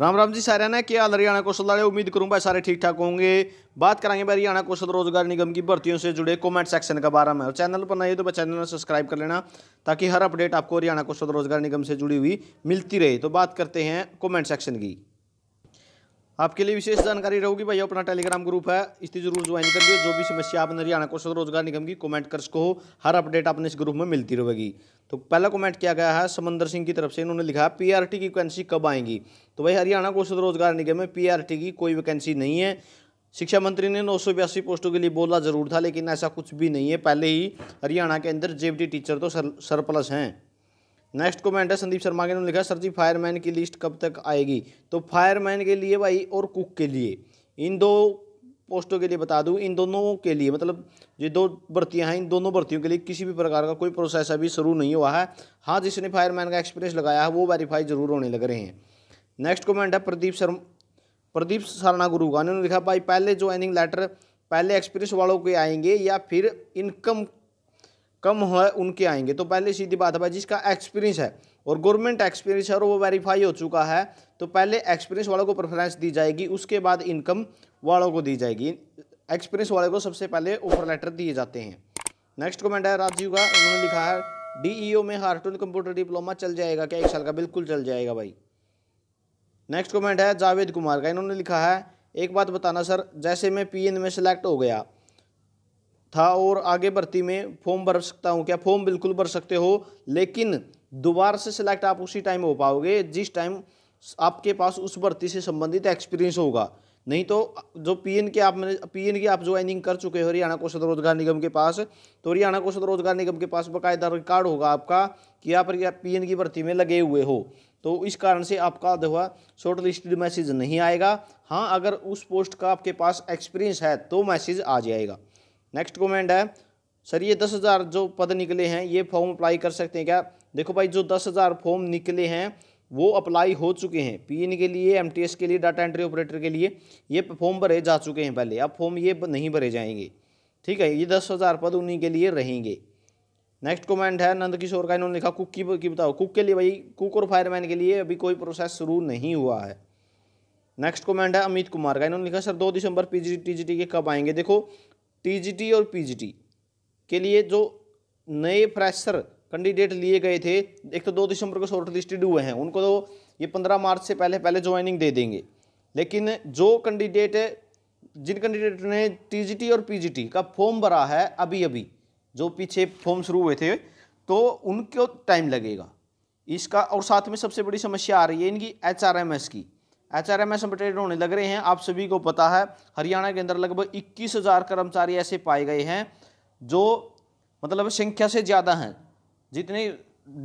राम राम जी सारे ने क्या हरियाणा कौशल वाले उम्मीद करूँ भाई सारे ठीक ठाक होंगे बात कराएंगे भाई हरियाणा कौशल रोजगार निगम की भर्तियों से जुड़े कमेंट सेक्शन के बारे में और चैनल पर नए तो भाई चैनल सब्सक्राइब कर लेना ताकि हर अपडेट आपको हरियाणा कौशल रोजगार निगम से जुड़ी हुई मिलती रहे तो बात करते हैं कॉमेंट सेक्शन की आपके लिए विशेष जानकारी रहेगी भाई अपना टेलीग्राम ग्रुप है इससे जरूर ज्वाइन कर लियो जो भी समस्या आपने हरियाणा कौशल रोजगार निगम की कमेंट कर सको हर अपडेट आपने इस ग्रुप में मिलती रहेगी तो पहला कमेंट किया गया है समंदर सिंह की तरफ से इन्होंने लिखा है पीआरटी की वैकेंसी कब आएंगी तो भाई हरियाणा कौशल रोजगार निगम में पीआरटी की कोई वैकेंसी नहीं है शिक्षा मंत्री ने नौ पोस्टों के लिए बोला जरूर था लेकिन ऐसा कुछ भी नहीं है पहले ही हरियाणा के अंदर जेबडी टीचर तो सरप्लस हैं नेक्स्ट कमेंट है संदीप शर्मा के ने लिखा सर जी फायरमैन की लिस्ट कब तक आएगी तो फायरमैन के लिए भाई और कुक के लिए इन दो पोस्टों के लिए बता दूं इन दोनों के लिए मतलब ये दो भर्तियाँ हैं इन दोनों भर्तियों के लिए किसी भी प्रकार का कोई प्रोसेस अभी शुरू नहीं हुआ है हाँ जिसने फायरमैन का एक्सपीरियंस लगाया है वो वेरीफाई जरूर होने लग रहे हैं नेक्स्ट कमेंट है प्रदीप शर्मा प्रदीप सारणा गुरु का उन्होंने लिखा भाई पहले जो एनिंग लेटर पहले एक्सपीरियंस वालों के आएंगे या फिर इनकम कम है उनके आएंगे तो पहले सीधी बात है भाई जिसका एक्सपीरियंस है और गवर्नमेंट एक्सपीरियंस है और वो वेरीफाई हो चुका है तो पहले एक्सपीरियंस वालों को प्रेफरेंस दी जाएगी उसके बाद इनकम वालों को दी जाएगी एक्सपीरियंस वाले को सबसे पहले ऑफर लेटर दिए जाते हैं नेक्स्ट कमेंट है राजीव का उन्होंने लिखा है डी e में हार्टून कंप्यूटर डिप्लोमा चल जाएगा क्या एक साल का बिल्कुल चल जाएगा भाई नेक्स्ट कमेंट है जावेद कुमार का इन्होंने लिखा है एक बात बताना सर जैसे मैं पी में सेलेक्ट हो गया था और आगे भर्ती में फॉर्म भर सकता हूँ क्या फॉर्म बिल्कुल भर सकते हो लेकिन दोबारा से सिलेक्ट आप उसी टाइम हो पाओगे जिस टाइम आपके पास उस भर्ती से संबंधित एक्सपीरियंस होगा नहीं तो जो पीएन के आप मैंने पीएन की आप जो एनिंग कर चुके हो हरियाणा कौशल रोजगार निगम के पास तो हरियाणा कौशल रोजगार निगम के पास बाकायदा रिकॉर्ड होगा आपका कि आप एन की भर्ती में लगे हुए हो तो इस कारण से आपका जो है शॉर्ट लिस्टेड मैसेज नहीं आएगा हाँ अगर उस पोस्ट का आपके पास एक्सपीरियंस है तो मैसेज आ जाएगा नेक्स्ट कमेंट है सर ये दस हज़ार जो पद निकले हैं ये फॉर्म अप्लाई कर सकते हैं क्या देखो भाई जो दस हज़ार फॉर्म निकले हैं वो अप्लाई हो चुके हैं पीएन के लिए एमटीएस के लिए डाटा एंट्री ऑपरेटर के लिए ये फॉर्म भरे जा चुके हैं पहले अब फॉर्म ये नहीं भरे जाएंगे ठीक है ये दस हज़ार पद उन्हीं के लिए रहेंगे नेक्स्ट कमेंट है नंद किशोर का इन्होंने लिखा कुक की, की बताओ कुक के लिए भाई कुक और फायरमैन के लिए अभी कोई प्रोसेस शुरू नहीं हुआ है नेक्स्ट कमेंट है अमित कुमार का इन्होंने लिखा सर दो दिसंबर पीजी टीजीटी के कब आएंगे देखो टीजीटी और पीजीटी के लिए जो नए फ्रेशर कैंडिडेट लिए गए थे एक तो दो दिसंबर को शॉर्ट लिस्टेड हुए हैं उनको तो ये पंद्रह मार्च से पहले पहले ज्वाइनिंग दे देंगे लेकिन जो कैंडिडेट जिन कैंडिडेट ने टीजीटी और पीजीटी का फॉर्म भरा है अभी अभी जो पीछे फॉर्म शुरू हुए थे तो उनको टाइम लगेगा इसका और साथ में सबसे बड़ी समस्या आ रही है इनकी एच की H R M S updated होने लग रहे हैं आप सभी को पता है हरियाणा के अंदर लगभग इक्कीस हज़ार कर्मचारी ऐसे पाए गए हैं जो मतलब संख्या से ज़्यादा हैं जितनी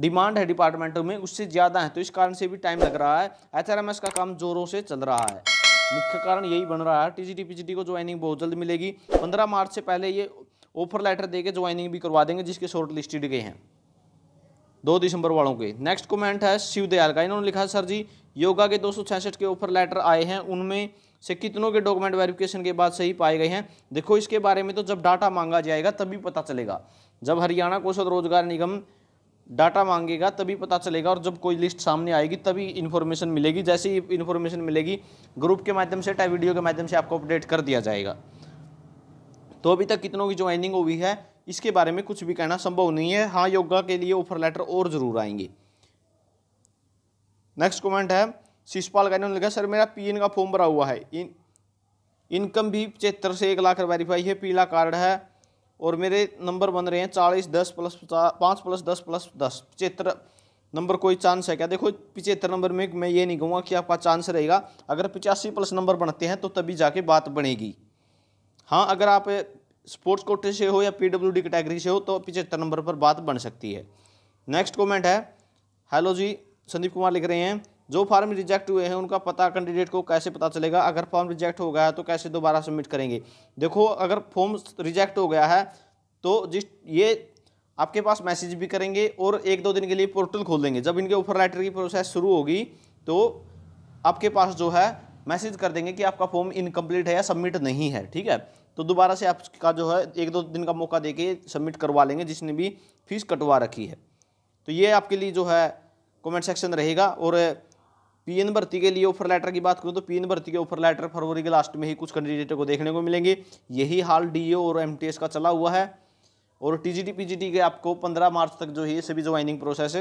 डिमांड है डिपार्टमेंटों में उससे ज़्यादा है तो इस कारण से भी टाइम लग रहा है एच आर एम एस का काम जोरों से चल रहा है मुख्य कारण यही बन रहा है T G T P G T को ज्वाइनिंग बहुत जल्द मिलेगी पंद्रह मार्च से पहले ये ऑफर लेटर दे के ज्वाइनिंग भी करवा देंगे जिसके शॉर्ट लिस्टेड गए हैं दो दिसंबर वालों के नेक्स्ट कमेंट है शिवदयाल का इन्होंने लिखा सर जी योगा के दो के ऊपर लेटर आए हैं उनमें से कितनों के डॉक्यूमेंट वेरिफिकेशन के बाद सही पाए गए हैं देखो इसके बारे में तो जब डाटा मांगा जाएगा तभी पता चलेगा जब हरियाणा कौशल रोजगार निगम डाटा मांगेगा तभी पता चलेगा और जब कोई लिस्ट सामने आएगी तभी इन्फॉर्मेशन मिलेगी जैसे ही इन्फॉर्मेशन मिलेगी ग्रुप के माध्यम से टाइप वीडियो के माध्यम से आपको अपडेट कर दिया जाएगा तो अभी तक कितनों की ज्वाइनिंग हुई है इसके बारे में कुछ भी कहना संभव नहीं है हाँ योगा के लिए ऑफर लेटर और ज़रूर आएंगे नेक्स्ट कमेंट है शिषपाल गाय लिखा सर मेरा पीएन का फॉर्म भरा हुआ है इन इनकम भी पचहत्तर से एक लाख वेरीफाई है पीला कार्ड है और मेरे नंबर बन रहे हैं चालीस दस प्लस पाँच प्लस दस प्लस दस पचहत्तर नंबर कोई चांस है क्या देखो पिचहत्तर नंबर में मैं ये नहीं कहूँगा कि आपका चांस रहेगा अगर पचासी प्लस नंबर बनते हैं तो तभी जाके बात बनेगी हाँ अगर आप स्पोर्ट्स कोटे से हो या पीडब्ल्यूडी कैटेगरी से हो तो पिछहत्तर नंबर पर बात बन सकती है नेक्स्ट कमेंट है हेलो जी संदीप कुमार लिख रहे हैं जो फॉर्म रिजेक्ट हुए हैं उनका पता कैंडिडेट को कैसे पता चलेगा अगर फॉर्म रिजेक्ट हो गया है तो कैसे दोबारा सबमिट करेंगे देखो अगर फॉर्म रिजेक्ट हो गया है तो जिस ये आपके पास मैसेज भी करेंगे और एक दो दिन के लिए पोर्टल खोल देंगे जब इनके ऊपर राइटर की प्रोसेस शुरू होगी तो आपके पास जो है मैसेज कर देंगे कि आपका फॉर्म इनकम्प्लीट है या सबमिट नहीं है ठीक है तो दोबारा से आपका जो है एक दो दिन का मौका दे के सबमिट करवा लेंगे जिसने भी फीस कटवा रखी है तो ये आपके लिए जो है कमेंट सेक्शन रहेगा और पी एन भर्ती के लिए ऑफर लेटर की बात करूँ तो पी एन भर्ती के ऑफर लेटर फरवरी के लास्ट में ही कुछ कैंडिडेट को देखने को मिलेंगे यही हाल डी e और एम का चला हुआ है और T G T P G T के आपको पंद्रह मार्च तक जो है सभी ज्वाइनिंग प्रोसेस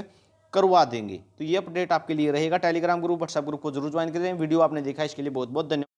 करवा देंगे तो ये अपडेट आपके लिए रहेगा टेलीग्राम ग्रुप व्हाट्सएप ग्रुप को जरूर ज्वाइन करें वीडियो आपने देखा इसके लिए बहुत बहुत धन्यवाद